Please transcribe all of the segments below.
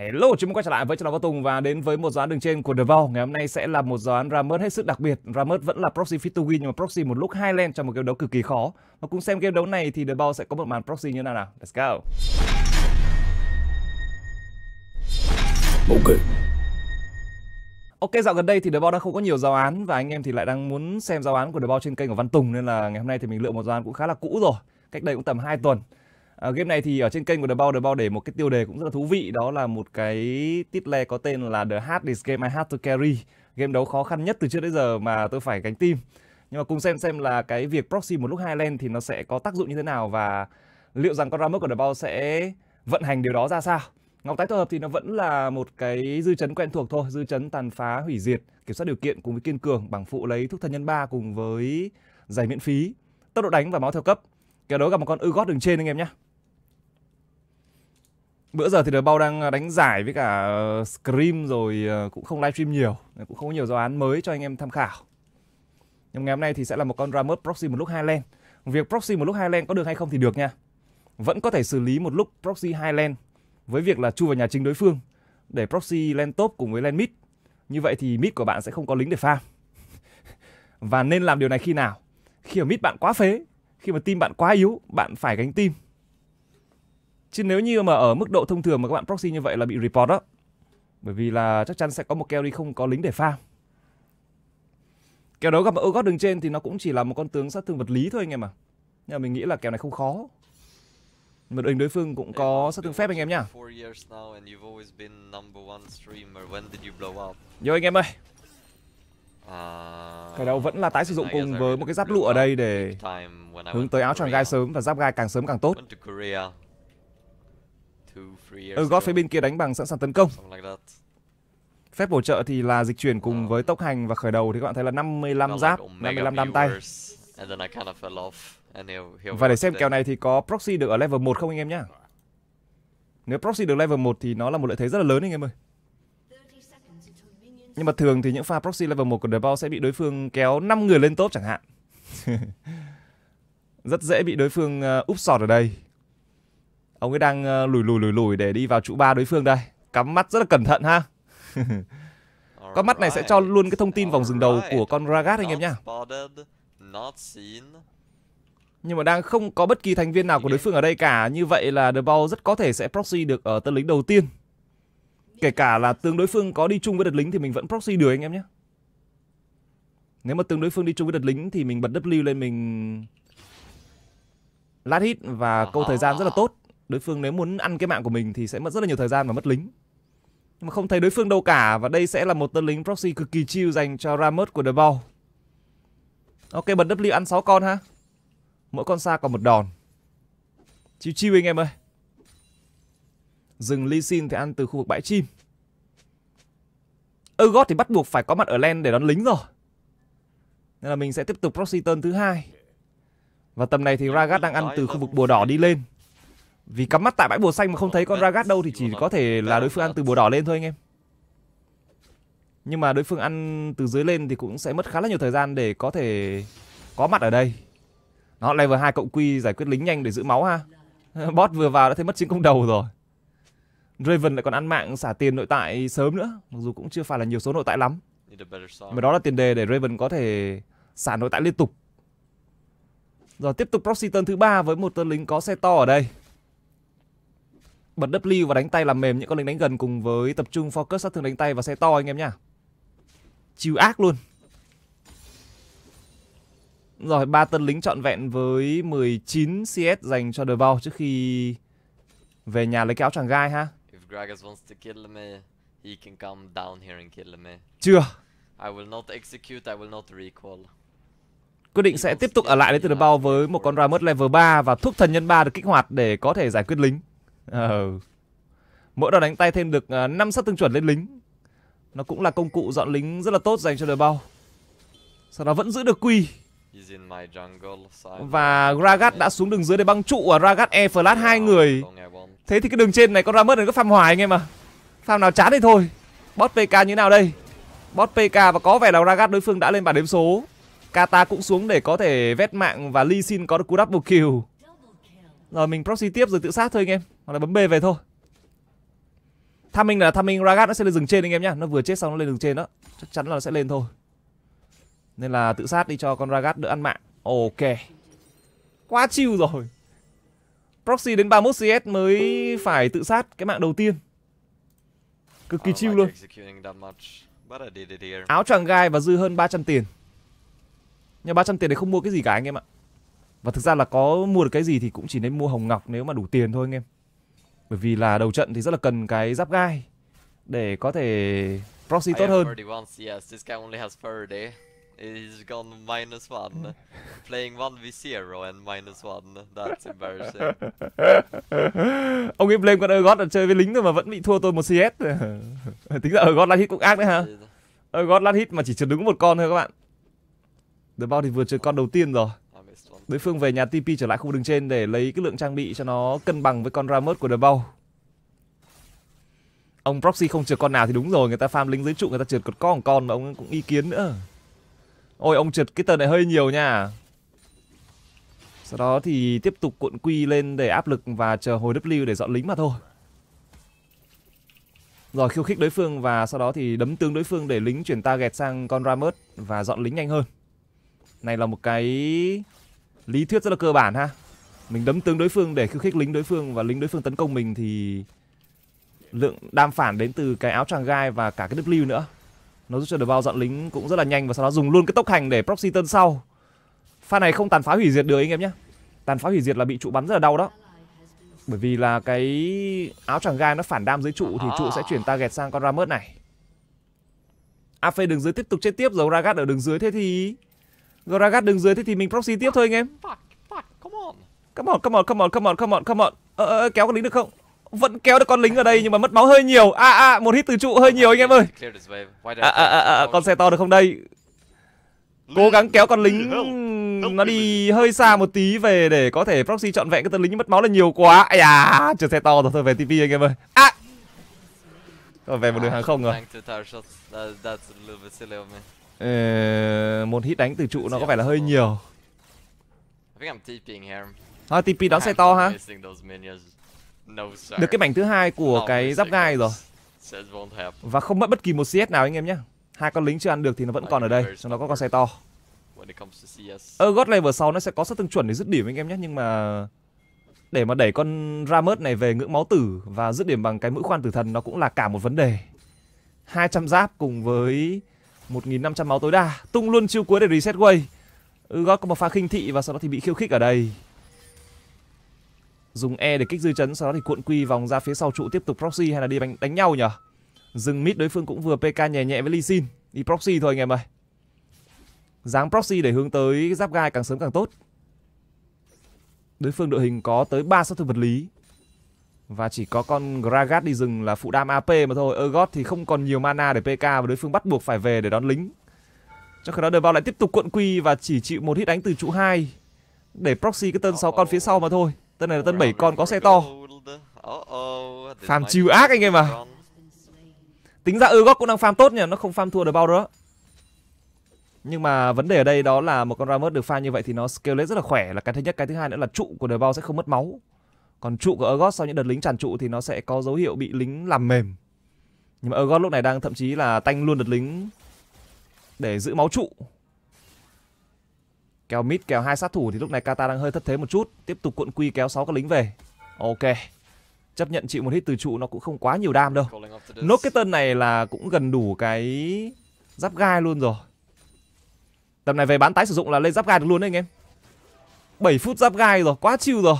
Hello, chúng mình quay trở lại với Trần Văn Tùng và đến với một dự án đường trên của The Vol. Ngày hôm nay sẽ là một dự án Ramut hết sức đặc biệt. Ramut vẫn là proxy fit to win nhưng mà proxy một lúc hai lane trong một game đấu cực kỳ khó. Và cùng xem game đấu này thì The Vol sẽ có một màn proxy như thế nào nào. Let's go. Ok. Ok, dạo gần đây thì The Ball đã không có nhiều giáo án và anh em thì lại đang muốn xem giáo án của The Ball trên kênh của Văn Tùng nên là ngày hôm nay thì mình lựa một giáo án cũng khá là cũ rồi, cách đây cũng tầm 2 tuần. À, game này thì ở trên kênh của The Bao The Bao để một cái tiêu đề cũng rất là thú vị đó là một cái tít le có tên là The Hardest Game I Had to Carry game đấu khó khăn nhất từ trước đến giờ mà tôi phải gánh team nhưng mà cùng xem xem là cái việc proxy một lúc hai lane thì nó sẽ có tác dụng như thế nào và liệu rằng con Ramus của The Bao sẽ vận hành điều đó ra sao Ngọc tái tổ hợp thì nó vẫn là một cái dư chấn quen thuộc thôi, dư chấn tàn phá hủy diệt, kiểm soát điều kiện cùng với kiên cường, bằng phụ lấy thuốc thần nhân 3 cùng với giải miễn phí, tốc độ đánh và máu theo cấp. Kèo đó gặp một con ư gót đường trên anh em nhé bữa giờ thì The Bao đang đánh giải với cả ờ, Scream rồi ờ, cũng không livestream nhiều cũng không có nhiều giáo án mới cho anh em tham khảo nhưng ngày hôm nay thì sẽ là một con ramus proxy một lúc hai len việc proxy một lúc hai len có được hay không thì được nha vẫn có thể xử lý một lúc proxy hai len với việc là chu vào nhà chính đối phương để proxy len top cùng với len mid như vậy thì mid của bạn sẽ không có lính để farm và nên làm điều này khi nào khi mà mid bạn quá phế khi mà team bạn quá yếu bạn phải gánh team chứ nếu như mà ở mức độ thông thường mà các bạn proxy như vậy là bị report đó bởi vì là chắc chắn sẽ có một keo đi không có lính để farm kèo đấu gặp ở gót đường trên thì nó cũng chỉ là một con tướng sát thương vật lý thôi anh em à nhưng mà mình nghĩ là kèo này không khó mà đội hình đối phương cũng có sát thương phép anh em nha Yo anh em ơi uh, Cái đấu vẫn là tái sử dụng cùng với một cái giáp lụa ở đây để Hướng tới áo choàng gai sớm và giáp gai càng sớm càng tốt ở gót phía bên kia đánh bằng sẵn sàng tấn công. Phép bổ trợ thì là dịch chuyển cùng với tốc hành và khởi đầu thì các bạn thấy là 55 giáp, 55 đam tay. Và để xem kèo này thì có proxy được ở level 1 không anh em nhá. Nếu proxy được level 1 thì nó là một lợi thế rất là lớn anh em ơi. Nhưng mà thường thì những pha proxy level 1 của The Ball sẽ bị đối phương kéo 5 người lên top chẳng hạn. rất dễ bị đối phương ờ, úp sọt ở đây. Ông ấy đang ờ, lùi lùi lùi lùi để đi vào trụ ba đối phương đây. Cắm mắt rất là cẩn thận ha. con mắt này sẽ cho luôn cái thông tin vòng dừng đầu của con Ragat anh em nhá. Nhưng mà đang không có bất kỳ thành viên nào của đối phương ở đây cả. Như vậy là The Ball rất có thể sẽ proxy được ở tân lính đầu tiên. Kể cả là tương đối phương có đi chung với đợt lính thì mình vẫn proxy được anh em nhé. Nếu mà tương đối phương đi chung với đợt lính thì mình bật W lên mình... Lát hit và câu thời gian rất là tốt đối phương nếu muốn ăn cái mạng của mình thì sẽ mất rất là nhiều thời gian và mất lính nhưng mà không thấy đối phương đâu cả và đây sẽ là một tên lính proxy cực kỳ chill dành cho Ramos của The Ball. Ok bật W ăn 6 con ha. Mỗi con xa còn một đòn. Chill chill anh em ơi. Dừng Lee Sin thì ăn từ khu vực bãi chim. Urgot thì bắt buộc phải có mặt ở len để đón lính rồi. Nên là mình sẽ tiếp tục proxy turn thứ hai. Và tầm này thì Ragat đang ăn từ khu vực bùa đỏ đi lên. Vì cắm mắt tại bãi bùa xanh mà không thấy con ờ, Ragat đâu thì chỉ vâng, vâng. có thể là đối phương ăn từ bùa đỏ lên thôi anh em. Nhưng mà đối phương ăn từ dưới lên thì cũng sẽ mất khá là nhiều thời gian để có thể có mặt ở đây. Nó level 2 cộng quy giải quyết lính nhanh để giữ máu ha. Bot vừa vào đã thấy mất chiến công đầu rồi. Raven lại còn ăn mạng xả tiền nội tại sớm nữa, mặc dù cũng chưa phải là nhiều số nội tại lắm. mà đó là tiền đề để Raven có thể xả nội tại liên tục. Rồi tiếp tục proxy turn thứ ba với một tên lính có xe to ở đây bật W và đánh tay làm mềm những con lính đánh gần cùng với tập trung focus sát thương đánh tay và xe to anh em nhá. Chiêu ác luôn. Rồi ba tân lính trọn vẹn với 19 CS dành cho Devour trước khi về nhà lấy cái áo choàng gai ha. If Gragas wants to kill me, he can come down here and kill me. Chưa. I will not execute, I will not recall. Quyết định sẽ tiếp tục ở lại đến từ bao với một con Ramus level 3 và thuốc thần nhân 3 được kích hoạt để có thể giải quyết lính. Ờ. Mỗi đòn đánh tay thêm được 5 ờ, sát thương chuẩn lên lính. Nó cũng là công cụ dọn lính rất là tốt dành cho đời bao. Sau đó vẫn giữ được quy. Và Gragat đã xuống đường dưới để băng trụ ở Gragat E flat hai người. Thế thì cái đường trên này con Ramos này cứ pham hoài anh em à. Pham nào chán thì thôi. Bot PK như nào đây? Bot PK và có vẻ là Gragat đối phương đã lên bản đếm số. Kata cũng xuống để có thể vét mạng và Lee Sin có được cú double kill. Rồi mình proxy tiếp rồi tự sát thôi anh em Hoặc là bấm B về thôi Tham minh là tham minh Ragat nó sẽ lên rừng trên anh em nhá Nó vừa chết xong nó lên rừng trên đó Chắc chắn là nó sẽ lên thôi Nên là tự sát đi cho con Ragat đỡ ăn mạng Ok Quá chiêu rồi Proxy đến 31 CS mới phải tự sát cái mạng đầu tiên Cực kỳ chiêu luôn Áo choàng gai và dư hơn 300 tiền Nhưng 300 tiền này không mua cái gì cả anh em ạ và thực ra là có mua được cái gì thì cũng chỉ nên mua hồng ngọc nếu mà đủ tiền thôi anh em bởi vì là đầu trận thì rất là cần cái giáp gai để có thể proxy tốt hơn He's gone minus one. Playing one v zero and minus one. That's embarrassing. Ông ấy blame con Ergot là chơi với lính thôi mà vẫn bị thua tôi một CS. Tính ra Ergot lát hit cũng ác đấy hả? Ergot lát hit mà chỉ trượt đứng một con thôi các bạn. The Bounty vừa chơi con đầu tiên rồi đối phương về nhà TP trở lại khu đường trên để lấy cái lượng trang bị cho nó cân bằng với con Ramos của The Bow. Ông Proxy không trượt con nào thì đúng rồi, người ta farm lính dưới trụ người ta trượt còn có một con mà ông cũng ý kiến nữa. Ôi ông trượt cái tờ này hơi nhiều nha. Sau đó thì tiếp tục cuộn quy lên để áp lực và chờ hồi W để dọn lính mà thôi. Rồi khiêu khích đối phương và sau đó thì đấm tướng đối phương để lính chuyển ta target sang con ramus và dọn lính nhanh hơn. Này là một cái lý thuyết rất là cơ bản ha mình đấm tướng đối phương để khiêu khích lính đối phương và lính đối phương tấn công mình thì lượng đam phản đến từ cái áo tràng gai và cả cái W nữa nó giúp cho được bao dọn lính cũng rất là nhanh và sau đó dùng luôn cái tốc hành để proxy tân sau pha này không tàn phá hủy diệt được anh em nhé tàn phá hủy diệt là bị trụ bắn rất là đau đó bởi vì là cái áo tràng gai nó phản đam dưới trụ thì trụ sẽ chuyển ta target sang con ramus này. AP đường dưới tiếp tục chết tiếp, dấu Ragat ở đường dưới thế thì Gragas đứng dưới thế thì mình proxy tiếp thôi anh em. Come on, come on, come on, come on, come on, come on. Ờ, ờ, ờ, kéo con lính được không? Vẫn kéo được con lính ở đây nhưng mà mất máu hơi nhiều. À à, một hit từ trụ hơi nhiều anh em ơi. À à à, à, à con xe to được không đây? Cố gắng kéo con lính nó đi hơi xa một tí về để có thể proxy chọn vẹn cái tên lính mất máu là nhiều quá. Ai à, trượt xe to rồi thôi về TV anh em ơi. À. Rồi về một đường hàng không rồi. Ờ, một hit đánh từ trụ nó có vẻ là hơi nhiều. À, TP đón xe to ha. Được cái mảnh thứ hai của cái giáp gai rồi. Và không mất bất kỳ một CS nào anh em nhé. Hai con lính chưa ăn được thì nó vẫn còn ở đây, trong nó có con xe to. Ở God level sau nó sẽ có sát thương chuẩn để dứt điểm anh em nhé, nhưng mà để mà đẩy con ramus này về ngưỡng máu tử và dứt điểm bằng cái mũi khoan tử thần nó cũng là cả một vấn đề. 200 giáp cùng với 1500 máu tối đa Tung luôn chiêu cuối để reset way ừ, Gót có một pha khinh thị và sau đó thì bị khiêu khích ở đây Dùng E để kích dư chấn Sau đó thì cuộn quy vòng ra phía sau trụ tiếp tục proxy Hay là đi đánh, đánh nhau nhở Dừng mid đối phương cũng vừa PK nhẹ nhẹ với Lee Sin Đi proxy thôi anh em ơi Dáng proxy để hướng tới giáp gai càng sớm càng tốt Đối phương đội hình có tới 3 sát thương vật lý và chỉ có con Gragas đi rừng là phụ đam AP mà thôi Urgot thì không còn nhiều mana để PK Và đối phương bắt buộc phải về để đón lính Trong khi đó đời vào lại tiếp tục cuộn quy Và chỉ chịu một hit đánh từ trụ 2 Để proxy cái tân 6 con phía sau mà thôi Tân này là tân 7 con có xe to Phàm chiều ác anh em à Tính ra Urgot cũng đang farm tốt nhỉ Nó không farm thua đời bao đó nhưng mà vấn đề ở đây đó là một con Ramos được pha như vậy thì nó scale lên rất là khỏe là cái thứ nhất, cái thứ hai nữa là trụ của đời bao sẽ không mất máu còn trụ của Ergot sau những đợt lính tràn trụ thì nó sẽ có dấu hiệu bị lính làm mềm nhưng mà Ergot lúc này đang thậm chí là tanh luôn đợt lính để giữ máu trụ kéo mid kéo hai sát thủ thì lúc này Kata đang hơi thất thế một chút tiếp tục cuộn quy kéo 6 các lính về ok chấp nhận chịu một hit từ trụ nó cũng không quá nhiều đam đâu nốt cái tân này là cũng gần đủ cái giáp gai luôn rồi tầm này về bán tái sử dụng là lên giáp gai được luôn đấy anh em 7 phút giáp gai rồi quá chiêu rồi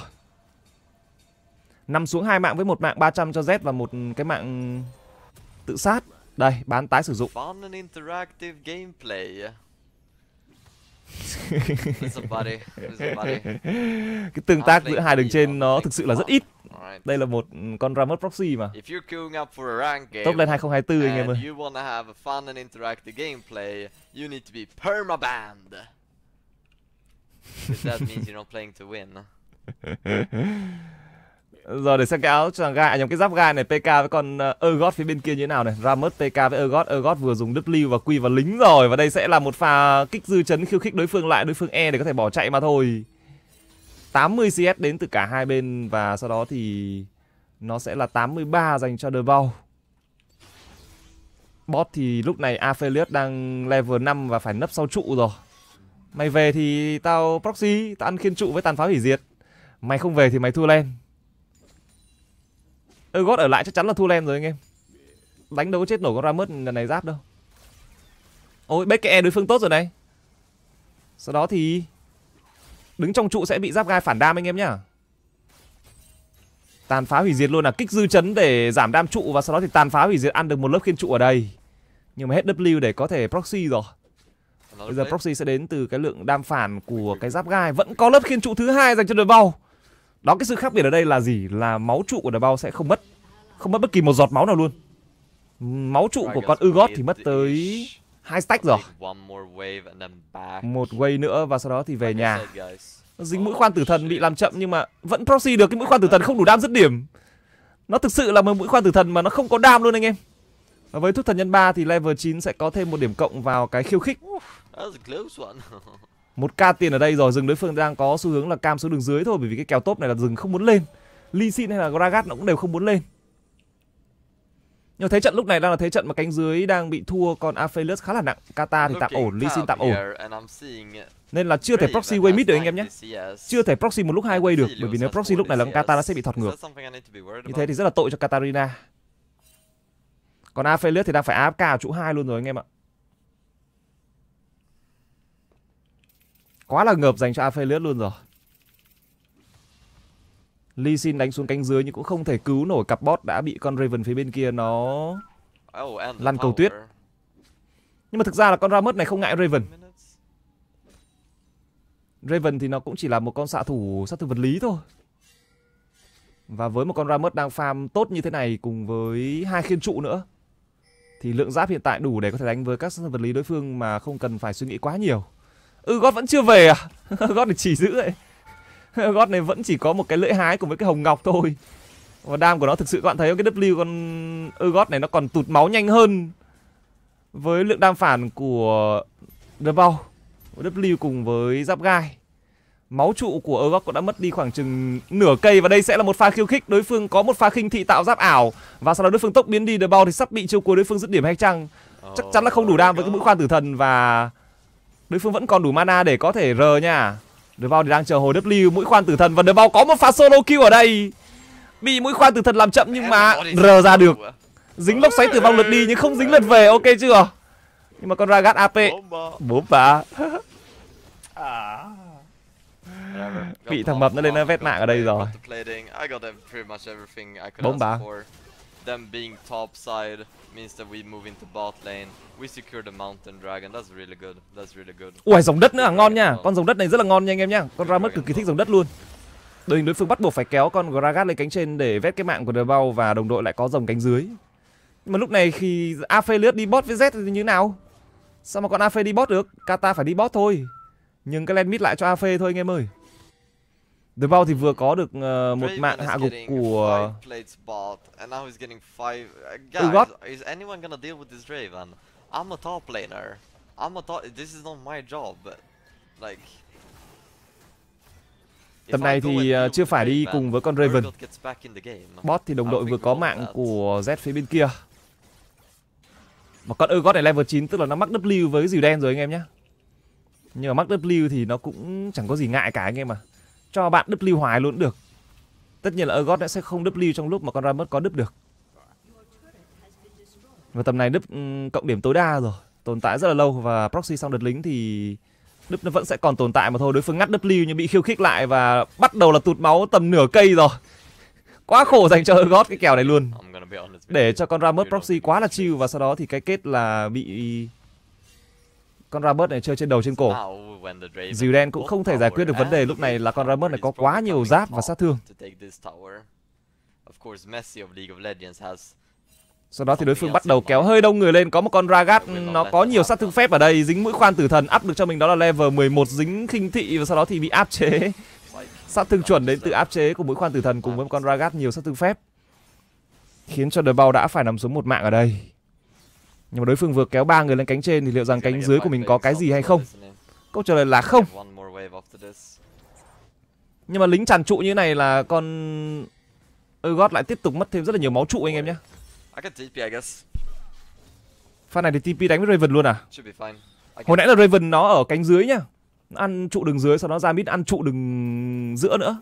nằm xuống hai mạng với một mạng 300 cho Z và một cái mạng tự sát. Đây, bán tái sử dụng. Fun and interactive gameplay. cái tương tác giữa hai đường trên nó thực sự là rất ít. Đây là một con Rammus proxy mà. Top lên 2024 anh em ơi. You wanna have a fun and interactive gameplay, you need to be permabanned. that means you're not playing to win. rồi để xem cái áo chàng gai, à nhầm cái giáp gai này PK với con Ergot ờ, phía bên kia như thế nào này. Ramos PK với Ergot, Ergot vừa dùng W và Q và lính rồi và đây sẽ là một pha kích dư chấn khiêu khích đối phương lại, đối phương E để có thể bỏ chạy mà thôi. 80 CS đến từ cả hai bên và sau đó thì nó sẽ là 83 dành cho The Ball. Bot thì lúc này Aphelios đang level 5 và phải nấp sau trụ rồi. Mày về thì tao proxy, tao ăn khiên trụ với tàn pháo hủy diệt. Mày không về thì mày thua lên. Ơ ừ, gót ở lại chắc chắn là thua lem rồi anh em Đánh đâu có chết nổi con ramus lần này giáp đâu Ôi bếch cái đối phương tốt rồi này Sau đó thì Đứng trong trụ sẽ bị giáp gai phản đam anh em nhá Tàn phá hủy diệt luôn là kích dư chấn để giảm đam trụ Và sau đó thì tàn phá hủy diệt ăn được một lớp khiên trụ ở đây Nhưng mà hết W để có thể proxy rồi Bây giờ proxy sẽ đến từ cái lượng đam phản của cái giáp gai Vẫn có lớp khiên trụ thứ hai dành cho đội bầu đó cái sự khác biệt ở đây là gì là máu trụ của đờ bao sẽ không mất không mất bất kỳ một giọt máu nào luôn máu trụ của con Urgot thì mất tới hai stack rồi một wave nữa và sau đó thì về nhà dính mũi khoan tử thần bị làm chậm nhưng mà vẫn proxy được cái mũi khoan tử thần không đủ đam dứt điểm nó thực sự là một mũi khoan tử thần mà nó không có đam luôn anh em và với thuốc thần nhân 3 thì level 9 sẽ có thêm một điểm cộng vào cái khiêu khích một ca tiền ở đây rồi rừng đối phương đang có xu hướng là cam xuống đường dưới thôi bởi vì cái kèo top này là rừng không muốn lên Lee Sin hay là Gragas nó cũng đều không muốn lên nhưng thế trận lúc này đang là thế trận mà cánh dưới đang bị thua còn Aphelios khá là nặng Kata thì tạm ổn, Lee Sin tạm ổn Nên là chưa thể proxy way mid được anh em nhé Chưa thể proxy một lúc hai way được Bởi vì nếu proxy lúc này là Kata nó sẽ bị thọt ngược Như thế thì rất là tội cho Katarina Còn Aphelios thì đang phải AFK ở chỗ hai luôn rồi anh em ạ Quá là ngợp dành cho Aphelios luôn rồi. Lee Sin đánh xuống cánh dưới nhưng cũng không thể cứu nổi cặp bot đã bị con Raven phía bên kia nó oh, lăn cầu tuyết. Nhưng mà thực ra là con Ramus này không ngại Raven. Raven thì nó cũng chỉ là một con xạ thủ sát thương vật lý thôi. Và với một con Ramus đang farm tốt như thế này cùng với hai khiên trụ nữa thì lượng giáp hiện tại đủ để có thể đánh với các sát vật lý đối phương mà không cần phải suy nghĩ quá nhiều ừ gót vẫn chưa về à gót này chỉ giữ ấy gót này vẫn chỉ có một cái lưỡi hái cùng với cái hồng ngọc thôi và đam của nó thực sự các bạn thấy cái W con ư ừ, gót này nó còn tụt máu nhanh hơn với lượng đam phản của The Bow W cùng với giáp gai máu trụ của gót cũng đã mất đi khoảng chừng nửa cây và đây sẽ là một pha khiêu khích đối phương có một pha khinh thị tạo giáp ảo và sau đó đối phương tốc biến đi The Bow thì sắp bị chiêu cuối đối phương dứt điểm hay chăng chắc chắn là không đủ đam với cái mũi khoan tử thần và đối phương vẫn còn đủ mana để có thể r nha đứa bao thì đang chờ hồi W mũi khoan tử thần và đứa bao có một pha solo kill ở đây bị mũi khoan tử thần làm chậm nhưng mà r ra được dính lốc xoáy tử vong lượt đi nhưng không dính lượt về ok chưa nhưng mà con ragat ap bốp bà. bị thằng mập nó lên nó vét mạng ở đây rồi bóng bà them being top side means that we move into bot lane. We secure the mountain dragon. That's really good. That's really good. Ủa, dòng đất nữa à, ngon nha. Con dòng đất này rất là ngon nha anh em nhá. Con Ramus cực kỳ thích dòng đất luôn. Đội hình đối phương bắt buộc phải kéo con Gragas lên cánh trên để vét cái mạng của The Bow và đồng đội lại có dòng cánh dưới. Nhưng mà lúc này khi Aphelios đi bot với Z thì như nào? Sao mà con Aphelios đi bot được? Kata phải đi bot thôi. Nhưng cái lane mid lại cho Aphelios thôi anh em ơi. The Bao thì vừa có được uh, một mạng hạ gục của Urgot. Uh, is I'm a top laner. I'm a top. This is not my job. Like. Tầm này thì ờ, chưa phải đi cùng với con Raven. Bot thì đồng đội vừa có mạng của Z phía bên kia. Mà con Urgot này level 9 tức là nó mắc W với dìu đen rồi anh em nhé. Nhưng mà mắc W thì nó cũng chẳng có gì ngại cả anh em mà cho bạn đúp lưu hoài luôn được tất nhiên là Urgot sẽ không đúp lưu trong lúc mà con Ramos có đúp được và tầm này đúp ừ, cộng điểm tối đa rồi tồn tại rất là lâu và proxy xong đợt lính thì đúp nó vẫn sẽ còn tồn tại mà thôi đối phương ngắt đúp lưu nhưng bị khiêu khích lại và bắt đầu là tụt máu tầm nửa cây rồi quá khổ dành cho Urgot cái kèo này luôn để cho con Ramos proxy quá là chill và sau đó thì cái kết là bị con Ramos này chơi trên đầu trên cổ. Dìu đen cũng không thể giải quyết được vấn đề lúc này là con Ramos này có quá nhiều giáp và sát thương. Sau đó thì đối phương bắt đầu kéo hơi đông người lên Có một con Ragat nó có nhiều sát thương phép ở đây Dính mũi khoan tử thần áp được cho mình đó là level 11 dính khinh thị Và sau đó thì bị áp chế Sát thương chuẩn đến từ áp chế của mũi khoan tử thần Cùng với một con Ragat nhiều sát thương phép Khiến cho đội Bao đã phải nằm xuống một mạng ở đây nhưng mà đối phương vừa kéo ba người lên cánh trên thì liệu rằng cánh dưới của mình có cái gì hay không? Câu trả lời là không. Nhưng mà lính tràn trụ như này là con Urgot lại tiếp tục mất thêm rất là nhiều máu trụ anh em nhé. Pha này thì TP đánh với Raven luôn à? Hồi nãy là Raven nó ở cánh dưới nhá. Nó ăn trụ đường dưới sau đó ra mid ăn trụ đường giữa nữa.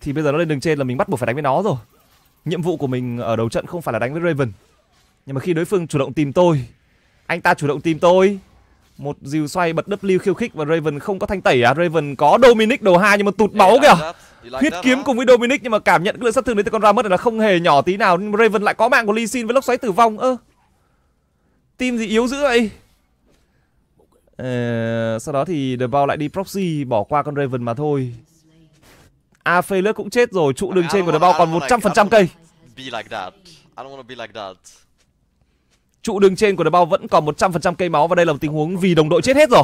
Thì bây giờ nó lên đường trên là mình bắt buộc phải đánh với nó rồi. Nhiệm vụ của mình ở đầu trận không phải là đánh với Raven nhưng mà khi đối phương chủ động tìm tôi Anh ta chủ động tìm tôi Một dìu xoay bật W khiêu khích và Raven không có thanh tẩy à Raven có Dominic đầu hai nhưng mà tụt máu kìa Huyết kiếm cùng với Dominic nhưng mà cảm nhận cái lượng sát thương đấy từ con Ramos này là không hề nhỏ tí nào nhưng Raven lại có mạng của Lee Sin với lốc xoáy tử vong ơ Team gì yếu dữ vậy Ờ, sau đó thì The Bao lại đi proxy bỏ qua con Raven mà thôi. A Failure cũng chết rồi, trụ đường trên của The Bao còn 100% cây. Be like that. I don't want to be like that. Trụ đường trên của đội Bao vẫn còn 100% cây máu và đây là một tình huống vì đồng đội chết hết rồi.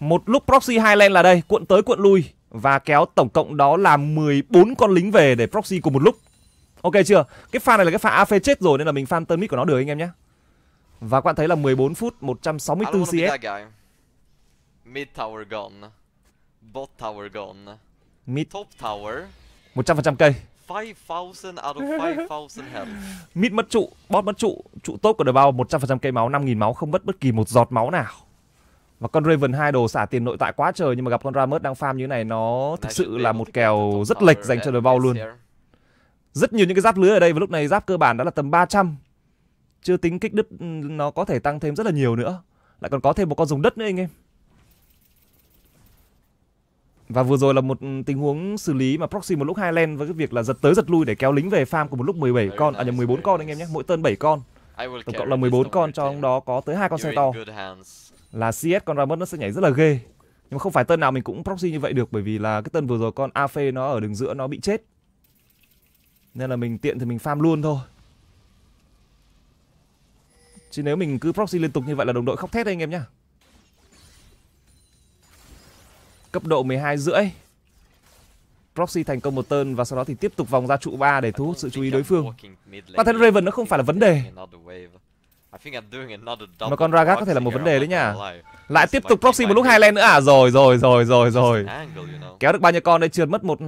Một lúc Proxy Highland là đây, cuộn tới cuộn lui và kéo tổng cộng đó là 14 con lính về để Proxy cùng một lúc. Ok chưa? Cái pha này là cái pha AF e chết rồi nên là mình farm mid của nó được anh em nhé. Và các bạn thấy là 14 phút 164 CS. Mid tower gone. Bot tower gone. Mid top tower. 100% cây. 5,000 out of 5,000 health Mid mất trụ, bot mất trụ Trụ tốt của The bao 100% cây máu, 5.000 máu Không mất bất kỳ một giọt máu nào và con Raven hai đồ xả tiền nội tại quá trời nhưng mà gặp con ramus đang farm như thế này nó thực sự là một kèo rất lệch dành cho The bao luôn. Rất nhiều những cái giáp lưới ở đây và lúc này giáp cơ bản đã là tầm 300. Chưa tính kích đứt ừ, nó có thể tăng thêm rất là nhiều nữa. Lại còn có thêm một con dùng đất nữa anh em. Và vừa rồi là một ừ, tình huống xử lý mà proxy một lúc hai len với cái việc là giật tới giật lui để kéo lính về farm của một lúc 17 con, ở à, 14 con anh em nhé, mỗi tên 7 con. Tổng cộng là 14 con trong đó có tới hai con xe to. Là CS con Ramos nó sẽ nhảy rất là ghê. Nhưng mà không phải tên nào mình cũng proxy như vậy được bởi vì là cái tên vừa rồi con AFE nó ở đường giữa nó bị chết. Nên là mình tiện thì mình farm luôn thôi. Chứ nếu mình cứ proxy liên tục như vậy là đồng đội khóc thét đấy anh em nhá. cấp độ 12 rưỡi. Proxy thành công một tơn và sau đó thì tiếp tục vòng ra trụ 3 để thu hút sự chú ý đối phương. Bản thân Raven nó không phải là vấn đề. Mà con Ragat có thể là một vấn đề đấy nhá. Lại tiếp tục proxy một lúc hai lane nữa à? Rồi rồi rồi rồi rồi. Kéo được bao nhiêu con đây trượt mất một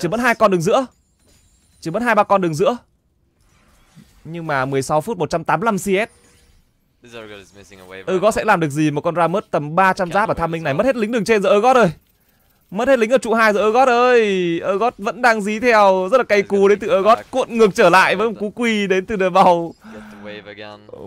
trượt mất hai con đường giữa. Trượt mất hai ba con đường giữa. Nhưng mà 16 phút 185 CS Ừ, God sẽ làm được gì một con Ramus tầm 300 giáp và tham minh này mất hết lính đường trên rồi God ơi. Mất hết lính ở trụ hai rồi God ơi. God vẫn đang dí theo rất là cay cú đến từ God cuộn ngược trở lại với một cú quỳ đến từ đời bầu.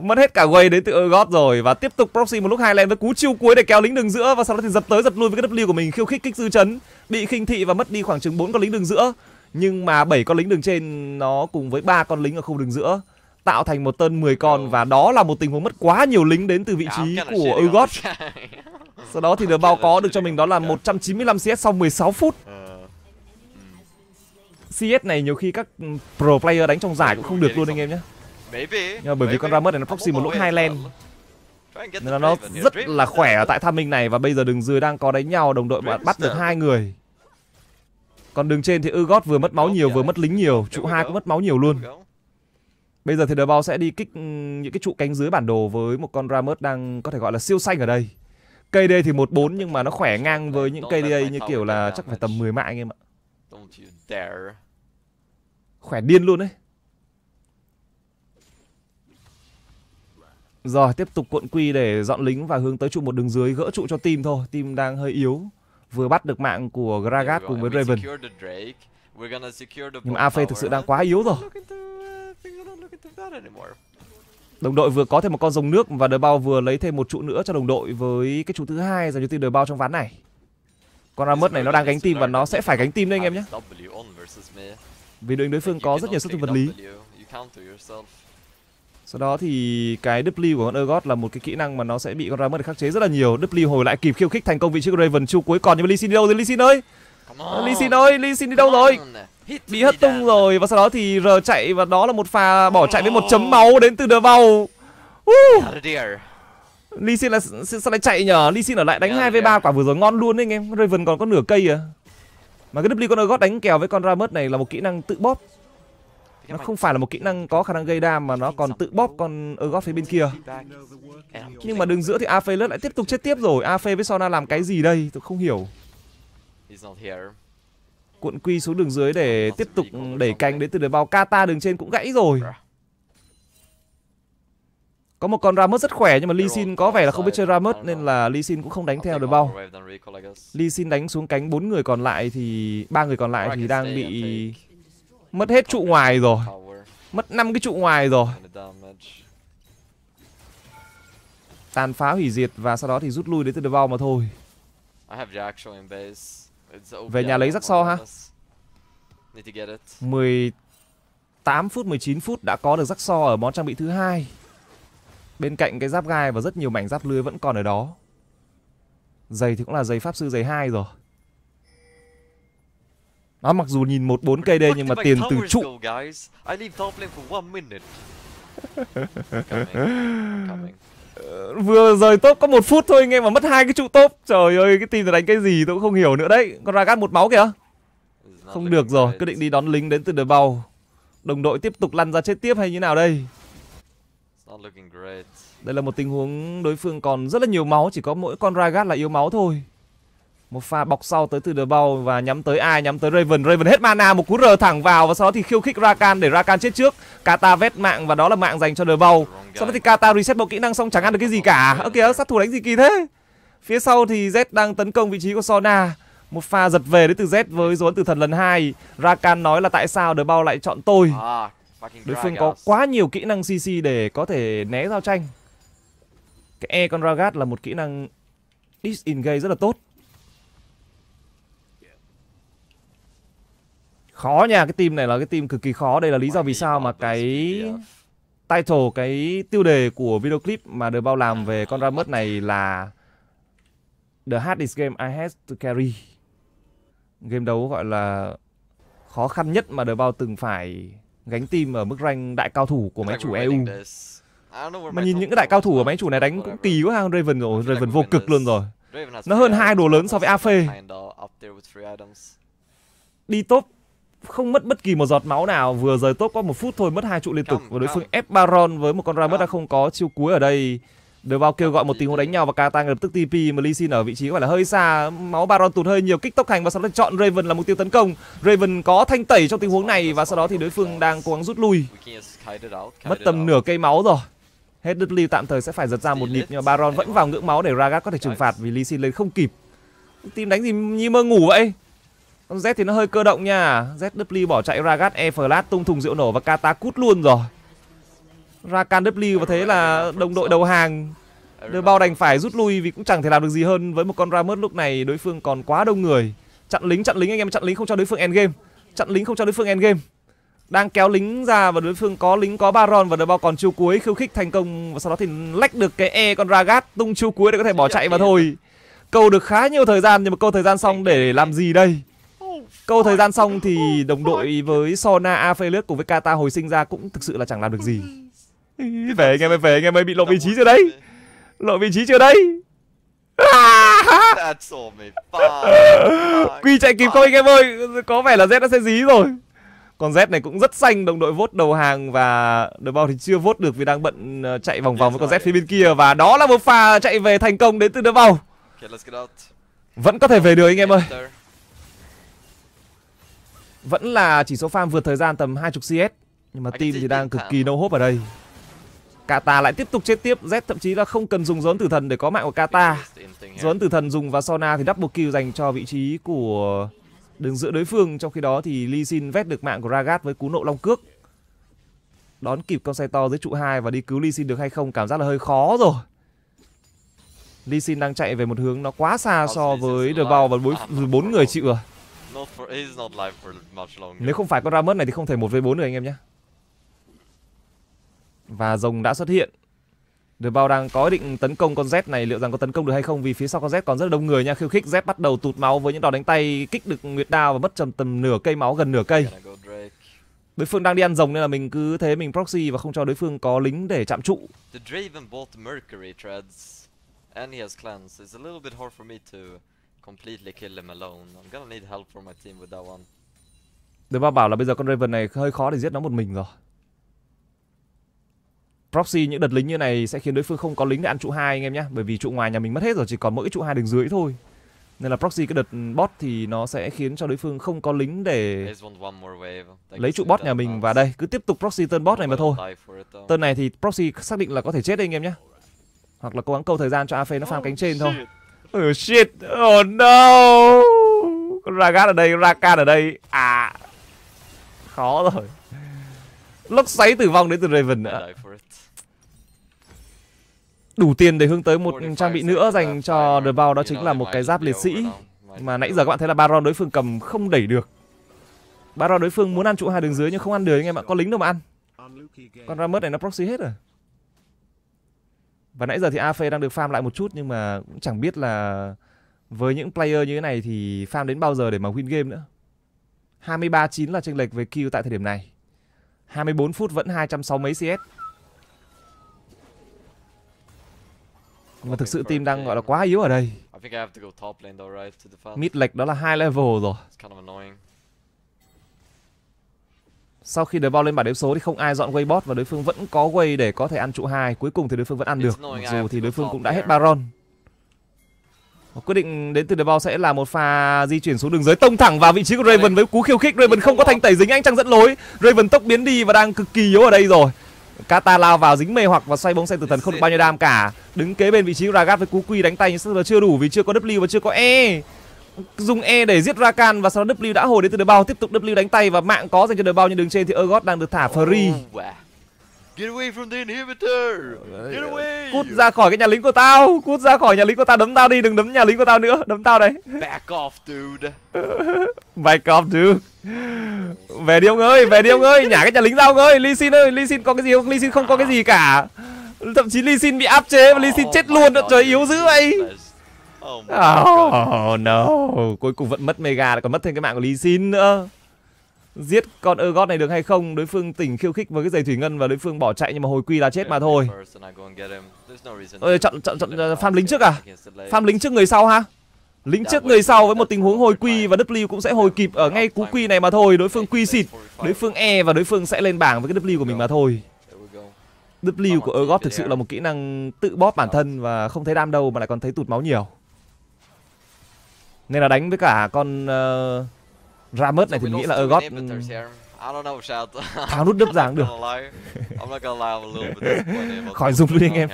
Mất hết cả quay đến từ God rồi và tiếp tục proxy một lúc hai lên với cú chiêu cuối để kéo lính đường giữa và sau đó thì dập tới dập lui với cái W của mình khiêu khích kích dư chấn, bị khinh thị và mất đi khoảng chừng 4 con lính đường giữa. Nhưng mà bảy con lính đường trên nó cùng với ba con lính ở khu đường giữa tạo thành một tân 10 con và đó là một tình huống mất quá nhiều lính đến từ vị trí của Urgot. Sau đó thì The Bao có được cho mình đó là 195 dạ. CS sau 16 phút. Ờ. Ừ. CS này nhiều khi các pro player đánh trong giải cũng không được luôn anh em nhé. Nhưng bởi vì con Ramos này nó proxy một lỗ hai len. Nên là nó rất là khỏe ở tại tham minh này và bây giờ đường dưới đang có đánh nhau đồng đội bạn bắt được hai người. Còn đường trên thì Urgot vừa mất máu nhiều dạ. vừa mất lính nhiều, trụ hai cũng mất máu nhiều luôn. Bây giờ thì The Ball sẽ đi kích những cái trụ cánh dưới bản đồ với một con Ramos đang có thể gọi là siêu xanh ở đây. Cây đây thì 1-4 nhưng mà nó khỏe ngang với những cây đây như kiểu là chắc phải tầm 10 mạng anh em ạ. Khỏe điên luôn đấy. Rồi, tiếp tục cuộn quy để dọn lính và hướng tới trụ một đường dưới gỡ trụ cho team thôi. Team đang hơi yếu. Vừa bắt được mạng của Gragas cùng với Raven. Nhưng mà AFE thực sự đang quá yếu rồi Đồng đội vừa có thêm một con rồng nước và đời bao vừa lấy thêm một trụ nữa cho đồng đội với cái trụ thứ hai dành cho team đời bao trong ván này. Con Ramos này nó đang gánh tim và nó sẽ phải gánh tim đấy anh em nhé. Vì đội đối phương có rất nhiều sức vật lý. Sau đó thì cái W của con Urgot là một cái kỹ năng mà nó sẽ bị con Ramos khắc chế rất là nhiều. W hồi lại kịp khiêu khích thành công vị trí của Raven chu cuối còn nhưng mà Lee Sin đâu rồi Lee Sin ơi. Ờ, Lee Sin ơi, Lee Sin đi đâu rồi? Bị hất tung rồi và sau đó thì R chạy và đó là một pha bỏ chạy với một ờ. chấm máu đến từ The vào. Uh. Lee Sin là sao lại chạy nhở? Lee Sin ở lại đánh hai v ba quả vừa rồi ngon luôn đấy anh em. Raven còn có nửa cây à. Mà cái W con gót đánh kèo với con Ramus này là một kỹ năng tự bóp. Nó không phải là một kỹ năng có khả năng gây đam mà nó còn tự bóp con Urgot phía bên kia. Nhưng mà đường giữa thì Aphelios lại tiếp tục chết tiếp rồi. Aphelios với Sona làm cái gì đây? Tôi không hiểu. Cuộn quy xuống đường dưới để tiếp tục đẩy cánh đến từ đường vào Kata đường trên cũng gãy rồi Có một con Ramus rất khỏe nhưng mà Lee Sin có vẻ là không biết chơi Ramus Nên là Lee Sin cũng không đánh theo được bao Lee Sin đánh xuống cánh bốn người còn lại thì ba người còn lại thì đang bị mất hết trụ ngoài rồi Mất năm cái trụ ngoài rồi Tàn phá hủy diệt và sau đó thì rút lui đến từ the ball mà thôi về nhà lấy rắc so ha 18 phút 19 phút đã có được rắc so ở món trang bị thứ hai Bên cạnh cái giáp gai và rất nhiều mảnh giáp lưới vẫn còn ở đó Giày thì cũng là giày pháp sư giày 2 rồi Nó à, mặc dù nhìn 1-4 đây nhưng mà tiền từ trụ vừa rời top có một phút thôi anh em mà mất hai cái trụ top trời ơi cái team này đánh cái gì tôi cũng không hiểu nữa đấy con ragat một máu kìa không được rồi quyết định đi đón lính đến từ đờ bao đồng đội tiếp tục lăn ra chết tiếp hay như nào đây đây là một tình huống đối phương còn rất là nhiều máu chỉ có mỗi con ragat là yếu máu thôi một pha bọc sau tới từ The Ball và nhắm tới ai? Nhắm tới Raven. Raven hết mana, một cú R thẳng vào và sau đó thì khiêu khích Rakan để Rakan chết trước. Kata vét mạng và đó là mạng dành cho The Ball. Sau đó thì Kata reset bộ kỹ năng xong chẳng ăn được cái gì cả. Ơ kìa, sát thủ đánh gì kỳ thế? Phía sau thì Z đang tấn công vị trí của Sona. Một pha giật về đến từ Z với dấu ấn tử thần lần hai. Rakan nói là tại sao The Ball lại chọn tôi? Ah, Đối phương có quá nhiều kỹ năng CC để có thể né giao tranh. Cái E con Ragat là một kỹ năng disengage rất là tốt. khó nha cái team này là cái team cực kỳ khó đây là lý do vì sao mà cái title cái tiêu đề của video clip mà được bao làm về con Ramus này là The hardest game I had to carry game đấu gọi là khó khăn nhất mà The bao từng phải gánh team ở mức rank đại cao thủ của máy chủ EU e mà nhìn những cái đại cao thủ ở máy chủ này đánh cũng kỳ quá ha Raven rồi Raven vô cực luôn rồi nó hơn hai đồ lớn so với AFE đi top không mất bất kỳ một giọt máu nào vừa rời tốt có một phút thôi mất hai trụ liên tục và đối phương ép baron với một con ra Rammus đã không có chiêu cuối ở đây đều vào kêu gọi một tình huống đánh nhau và Katang lập tức TP mà Lee Sin ở vị trí gọi là hơi xa máu Baron tụt hơi nhiều kích tốc hành và sau đó chọn Raven là mục tiêu tấn công Raven có thanh tẩy trong tình huống này và sau đó thì đối phương đang cố gắng rút lui mất tầm nửa cây máu rồi hết Dudley tạm thời sẽ phải giật ra một nhịp nhưng mà Baron vẫn vào ngưỡng máu để Ragas có thể trừng phạt vì Lee Sin lên không kịp tim đánh gì như mơ ngủ vậy con Z thì nó hơi cơ động nha ZW bỏ chạy Ragat E Flash tung thùng rượu nổ và Kata cút luôn rồi Rakan W và thế là đồng đội đầu hàng Đưa bao đành phải rút lui vì cũng chẳng thể làm được gì hơn Với một con Rammus lúc này đối phương còn quá đông người Chặn lính chặn lính anh em chặn lính không cho đối phương end game Chặn lính không cho đối phương end game Đang kéo lính ra và đối phương có lính có Baron và The bao còn chiêu cuối khiêu khích thành công Và sau đó thì lách được cái E con Ragat tung chiêu cuối để có thể bỏ chạy và thôi Câu được khá nhiều thời gian nhưng mà câu thời gian xong để làm gì đây Câu thời gian xong thì đồng đội với Sona, A cùng với Kata hồi sinh ra cũng thực sự là chẳng làm được gì. Về anh em ơi, về anh em ơi, bị lộ vị trí chưa đấy? Lộ vị trí chưa đấy? Quy chạy kịp không anh em ơi? Có vẻ là Z đã sẽ dí rồi. Còn Z này cũng rất xanh đồng đội vốt đầu hàng và đội bao thì chưa vốt được vì đang bận ờ, chạy vòng vòng với con Z phía bên kia và đó là một pha chạy về thành công đến từ đội bao. Vẫn có thể về được anh em ơi. Vẫn là chỉ số farm vượt thời gian tầm 20 CS Nhưng mà team thì đang cực kỳ no hope ở đây Kata lại tiếp tục chết tiếp Z thậm chí là không cần dùng dấu tử thần để có mạng của Kata Dấu tử thần dùng và Sona thì double kill dành cho vị trí của đường giữa đối phương Trong khi đó thì Lee Sin vét được mạng của Ragat với cú nộ long cước Đón kịp con xe to dưới trụ 2 và đi cứu Lee Sin được hay không cảm giác là hơi khó rồi Lee Sin đang chạy về một hướng nó quá xa so với The Vow và bốn người chịu rồi nếu không phải con Ramus này thì không thể 1v4 được anh em nhé. Và rồng đã xuất hiện. Được bao đang có định tấn công con Z này liệu rằng có tấn công được hay không vì phía sau con Z còn rất đông người nha. Khiêu khích Z bắt đầu tụt máu với những đòn đánh tay kích được Nguyệt Đao và mất trầm tầm nửa cây máu gần nửa cây. Đối phương đang đi ăn rồng nên là mình cứ thế mình proxy và không cho đối phương có lính để chạm trụ. The Draven bought Mercury treads and he has clans. It's a little bit hard for me to completely kill him alone. I'm gonna need help from my team with that one. Đấy ba bảo là bây giờ con Raven này hơi khó để giết nó một mình rồi. Proxy những đợt lính như này sẽ khiến đối phương không có lính để ăn trụ hai anh em nhé Bởi vì trụ ngoài nhà mình mất hết rồi, chỉ còn mỗi trụ hai đường dưới thôi. Nên là proxy cái đợt bot thì nó sẽ khiến cho đối phương không có lính để lấy trụ bot nhà mình và đây cứ tiếp tục proxy turn bot này mà thôi. Turn này thì proxy xác định là có thể chết đây anh em nhé. Hoặc là cố gắng câu thời gian cho AFE nó farm cánh trên thôi. Oh shit. Oh no. Con Ragat ở đây, Rakan ở đây. À. Khó rồi. Lốc xoáy tử vong đến từ Raven nữa. Đủ tiền để hướng tới một trang bị nữa dành uh, cho The Bow đó chính là một cái giáp liệt sĩ. Mà nãy giờ các bạn thấy là Baron đối phương cầm không đẩy được. Baron đối phương muốn ăn trụ hai đường dưới nhưng không ăn được anh em ạ. Có lính đâu mà ăn. Con Ramus này nó proxy hết rồi. À? và nãy giờ thì AFE đang được farm lại một chút nhưng mà cũng chẳng biết là với những player như thế này thì farm đến bao giờ để mà win game nữa. 23-9 là chênh lệch về kill tại thời điểm này. 24 phút vẫn 260 mấy CS. Mà thực sự team đang gọi là quá yếu ở đây. Mid lệch đó là hai level rồi sau khi đối bao lên bảng đếm số thì không ai dọn quay bot và đối phương vẫn có quay để có thể ăn trụ hai cuối cùng thì đối phương vẫn ăn được mặc dù thì đối phương cũng đã hết baron quyết định đến từ đối bao sẽ là một pha di chuyển xuống đường dưới tông thẳng vào vị trí của raven với cú khiêu khích raven không có thanh tẩy dính anh trăng dẫn lối raven tốc biến đi và đang cực kỳ yếu ở đây rồi Kata lao vào dính mê hoặc và xoay bóng xe tử thần không được bao nhiêu đam cả đứng kế bên vị trí của Ragat với cú quy đánh tay nhưng chưa đủ vì chưa có W và chưa có E dùng E để giết Rakan và sau đó W đã hồi đến từ The Bao tiếp tục W đánh tay và mạng có dành cho The Bao nhưng đường trên thì Ergot đang được thả free. Oh, wow. Get away from the inhibitor. Get away. Cút ra khỏi cái nhà lính của tao, cút ra khỏi nhà lính của tao, đấm tao đi, đừng đấm nhà lính của tao nữa, đấm tao đấy Back off dude. Back off dude. Về đi ông ơi, về đi ông ơi, nhả cái nhà lính ra ông ơi. Lee Sin ơi, Lee Sin có cái gì không? Lee Sin không có cái gì cả. Thậm chí Lee Sin bị áp chế và Lee Sin oh chết luôn, trời yếu dữ vậy. Oh, oh no Cuối cùng vẫn mất Mega lại Còn mất thêm cái mạng của Lý Xin nữa Giết con ơ này được hay không Đối phương tỉnh khiêu khích với cái giày thủy ngân Và đối phương bỏ chạy nhưng mà hồi quy là chết mà thôi Ôi, chọn, chọn, chọn farm ờ, lính trước à Farm lính trước người sau ha Lính trước người sau với một tình huống hồi quy Và W cũng sẽ hồi kịp ở ngay cú quy này mà thôi Đối phương quy xịt Đối phương E và đối phương sẽ lên bảng với cái W của mình mà thôi W của Urgot thực sự là một kỹ năng tự bóp bản thân và không thấy đam đâu mà lại còn thấy tụt máu nhiều. Nên là đánh với cả con uh, ờ, Ramut này thì nghĩ là Urgot ờ, tháo nút đứt giảng được Khỏi dùng luôn anh em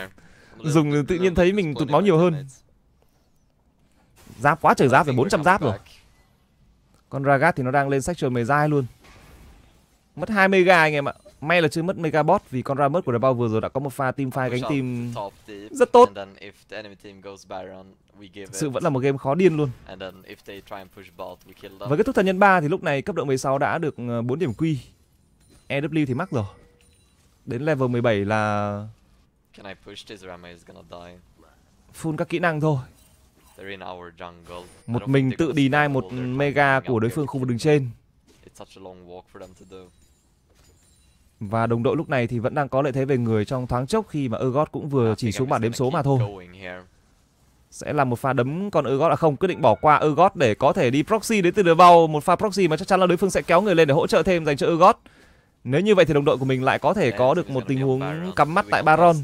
Dùng tự nhiên thấy mình tụt máu nhiều hơn Giáp quá trời giáp phải 400 giáp rồi Con Ragat thì nó đang lên sách trời mề dai luôn Mất 20 ga anh em ạ May là chưa mất Megabot vì con Rammus của The vừa rồi đã có một pha team fight gánh team rất tốt. sự vẫn là một game khó điên luôn. Với kết thúc thần nhân 3 thì lúc này cấp độ 16 đã được 4 ờ, điểm quy. EW thì mắc rồi. Đến level 17 là Full các kỹ năng thôi. Một mình tự deny một mega của đối phương khu vực đường trên. Và đồng đội lúc này thì vẫn đang có lợi thế về người trong thoáng chốc khi mà Urgot cũng vừa chỉ xuống bảng đếm số mà thôi. Sẽ là một pha đấm còn Urgot là không quyết định bỏ qua Urgot để có thể đi proxy đến từ đường vào. Một pha proxy mà chắc chắn là đối phương sẽ kéo người lên để hỗ trợ thêm dành cho Urgot. Nếu như vậy thì đồng đội của mình lại có thể có được một tình huống cắm mắt tại Baron.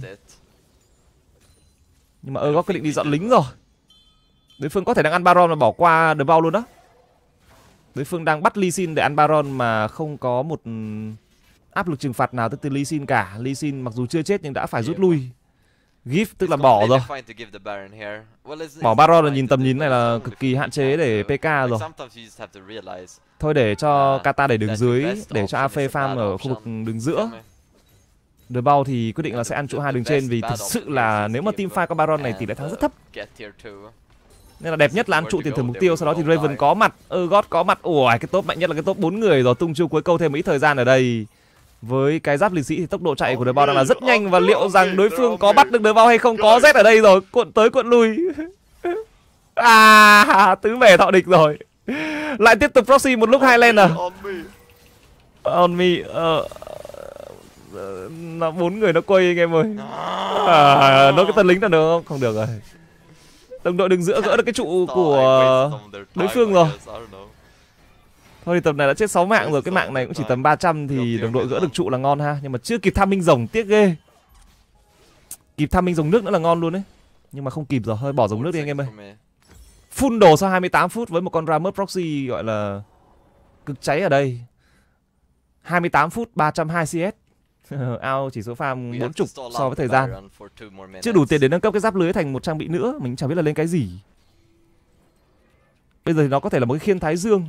Nhưng mà Urgot quyết định đi dọn lính rồi. Đối phương có thể đang ăn Baron và bỏ qua đường bao luôn đó. Đối phương đang bắt Lee Sin để ăn Baron mà không có một áp lực trừng phạt nào tới từ Lee Sin cả. Lee Sin mặc dù chưa chết nhưng đã phải rút lui. gift tức là bỏ rồi. Bỏ Baron là nhìn tầm nhìn này là cực kỳ hạn chế để PK rồi. Thôi để cho Kata để đứng dưới, để cho AFE farm ở khu vực đứng giữa. The Bao thì quyết định là sẽ ăn chỗ hai đường trên vì thực sự là nếu mà team fight có Baron này tỷ lệ thắng rất thấp. Nên là đẹp nhất là ăn trụ tiền thưởng mục tiêu Sau đó thì Raven có mặt Urgot có mặt Ủa cái top mạnh nhất là cái top 4 người rồi Tung chiêu cuối câu thêm ít thời gian ở đây với cái giáp liệt sĩ thì tốc độ chạy của đờ bao đang là rất nhanh và liệu rằng đối phương có bắt được đờ bao hay không có z ở đây rồi cuộn tới cuộn lui à tứ về thọ địch rồi lại tiếp tục proxy một lúc hai lên à on me uh, nó bốn người nó quay anh em ơi à, à nó cái tân lính là được không không được rồi đồng đội đừng giữa gỡ được cái trụ của đối phương rồi Thôi thì tầm này đã chết 6 mạng rồi, cái mạng này cũng chỉ tầm 300 thì đồng đội gỡ được trụ là ngon ha. Nhưng mà chưa kịp tham minh rồng tiếc ghê. Kịp tham minh rồng nước nữa là ngon luôn đấy. Nhưng mà không kịp rồi, hơi bỏ rồng nước đi anh em ơi. phun đồ sau 28 phút với một con ramus proxy gọi là cực cháy ở đây. 28 phút 302 CS. Ao chỉ số farm 40 so với thời gian. Chưa đủ tiền để nâng cấp cái giáp lưới thành một trang bị nữa, mình chẳng biết là lên cái gì. Bây giờ thì nó có thể là một cái khiên thái dương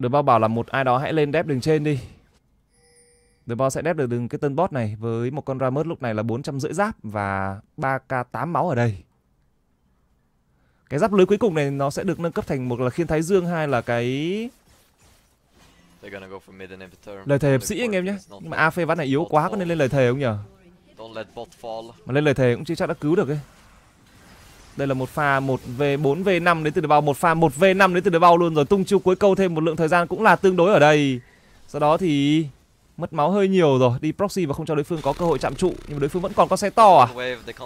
Đứa bao bảo là một ai đó hãy lên đép đường trên đi. Đứa bao sẽ đép được đường cái tân bot này với một con ramus lúc này là 450 giáp và 3k8 máu ở đây. Cái giáp lưới cuối cùng này nó sẽ được nâng cấp thành một là khiên thái dương, hay là cái Lời thề hiệp sĩ anh em nhé Nhưng mà A phê ván này yếu quá có nên lên lời thề không nhở Mà lên lời thề cũng chưa chắc đã cứu được ấy đây là một pha 1V4 V5 đến từ đội bao, một pha 1V5 đến từ đội bao luôn rồi tung chiêu cuối câu thêm một lượng thời gian cũng là tương đối ở đây. Sau đó thì mất máu hơi nhiều rồi, đi proxy và không cho đối phương có cơ hội chạm trụ nhưng mà đối phương vẫn còn con xe to à.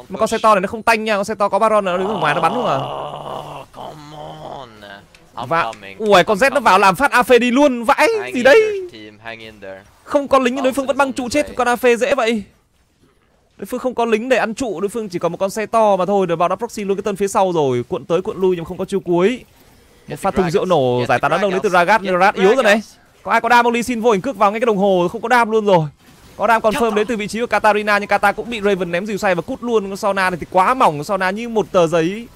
Mà con xe to này nó không tanh nha, con xe to có Baron nó đứng ở ngoài nó bắn luôn à. Và ui con Z nó vào làm phát AFE đi luôn vãi gì đấy. Không có lính nhưng đối phương vẫn băng trụ chết con AFE dễ vậy đối phương không có lính để ăn trụ đối phương chỉ có một con xe to mà thôi rồi vào đã proxy luôn cái tân phía sau rồi cuộn tới cuộn lui nhưng không có chiêu cuối một phát thùng rượu nổ giải tán đám đông đến từ ragat nhưng ragat yếu rồi đấy có ai có đam không xin vô hình cước vào ngay cái đồng hồ không có đam luôn rồi có đam còn phơm đến từ vị trí của katarina nhưng kata cũng bị raven ném dìu xoay và cút luôn sona này thì quá mỏng sona như một tờ giấy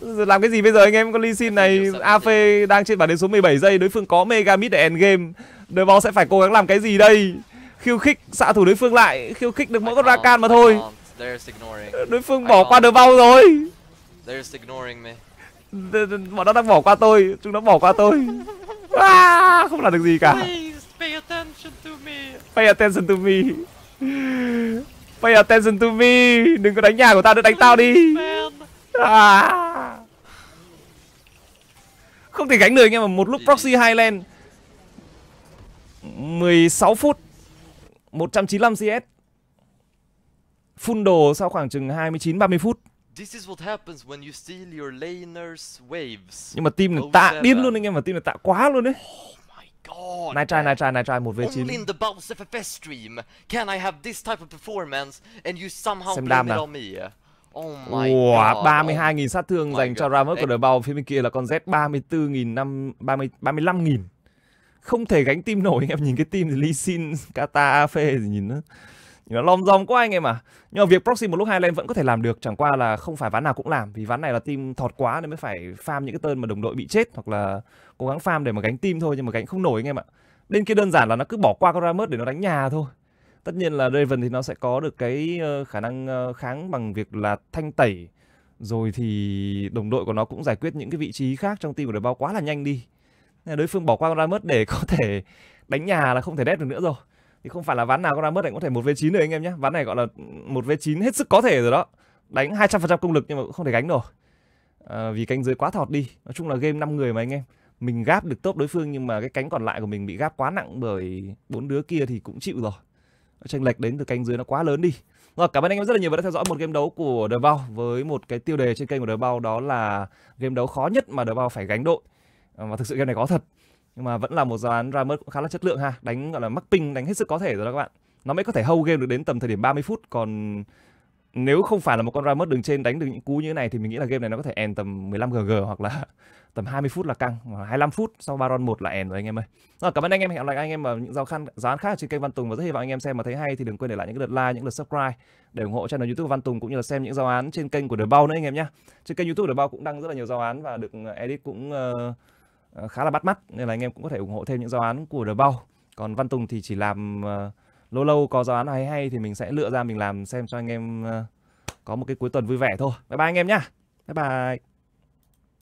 làm cái gì bây giờ anh em con Lee xin này AF đang trên bản đến số 17 giây đối phương có Mega Mid để end game. đội bóng sẽ phải cố gắng làm cái gì đây? khiêu khích xạ thủ đối phương lại khiêu khích được mỗi con rakan mà thôi đối phương bỏ qua được bao rồi bọn nó đang bỏ qua tôi chúng nó bỏ qua tôi à, không làm được gì cả pay attention to me pay attention to me đừng có đánh nhà của tao đừng đánh tao đi à. không thể gánh được anh em mà một lúc proxy hai lên 16 phút 195 CS. Phun đồ sau khoảng chừng 29 30 phút. This is what happens when you steal your laner's waves. Nhưng mà team này tạ điên luôn anh em mà team này tạ quá luôn đấy. Oh my god. Nitri Nitri Nitri 1v9. Only in the Bounce FFS stream can I have this type of performance and you somehow Xem blame it on me. Oh my wow, god. 32.000 sát thương oh dành god. cho Ramok của đội bao phía bên kia là con Z 34.000 35.000 không thể gánh tim nổi anh em nhìn cái tim thì Lee Sin, Kata, Afe thì nhìn nó nhìn nó lom dom quá anh em à nhưng mà việc proxy một lúc hai lên vẫn có thể làm được chẳng qua là không phải ván nào cũng làm vì ván này là team thọt quá nên mới phải farm những cái tên mà đồng đội bị chết hoặc là cố gắng farm để mà gánh tim thôi nhưng mà gánh không nổi anh em ạ bên kia đơn giản là nó cứ bỏ qua Karamus để nó đánh nhà thôi tất nhiên là Raven thì nó sẽ có được cái ờ, khả năng ờ, kháng bằng việc là thanh tẩy rồi thì đồng đội của nó cũng giải quyết những cái vị trí khác trong team của đội bao quá là nhanh đi đối phương bỏ qua con Ramos để có thể đánh nhà là không thể đét được nữa rồi thì không phải là ván nào con Ramos lại có thể một v 9 rồi anh em nhé ván này gọi là một v 9 hết sức có thể rồi đó đánh 200% công lực nhưng mà cũng không thể gánh rồi à, ờ, vì cánh dưới quá thọt đi nói chung là game 5 người mà anh em mình gáp được tốt đối phương nhưng mà cái cánh còn lại của mình bị gáp quá nặng bởi bốn đứa kia thì cũng chịu rồi tranh lệch đến từ cánh dưới nó quá lớn đi rồi cảm ơn anh em rất là nhiều đã theo dõi một game đấu của The Bao với một cái tiêu đề trên kênh của The Bao đó là game đấu khó nhất mà The Bao phải gánh đội và ờ, thực sự game này có thật nhưng mà vẫn là một dự án ra mất khá là chất lượng ha đánh gọi là mắc ping đánh hết sức có thể rồi đó các bạn nó mới có thể hâu game được đến tầm thời điểm 30 phút còn nếu không phải là một con ra mất đường trên đánh được những cú như thế này thì mình nghĩ là game này nó có thể end tầm 15 gg hoặc là tầm 20 phút là căng hoặc 25 phút sau ba round một là end rồi anh em ơi rồi, cảm ơn anh em hẹn gặp lại anh em ở những giao khăn án khác trên kênh văn tùng và rất hy vọng anh em xem mà thấy hay thì đừng quên để lại những lượt like những lượt subscribe để ủng hộ channel youtube của văn tùng cũng như là xem những giao án trên kênh của đời bao nữa anh em nhé trên kênh youtube đời bao cũng đăng rất là nhiều giao án và được ờ, edit cũng uh, Ờ, khá là bắt mắt nên là anh em cũng có thể ủng hộ thêm những giao án của The Bao. Còn Văn Tùng thì chỉ làm uh, lâu lâu có giao án hay hay thì mình sẽ lựa ra mình làm xem cho anh em uh, có một cái cuối tuần vui vẻ thôi. Bye bye anh em nhá. Bye bye.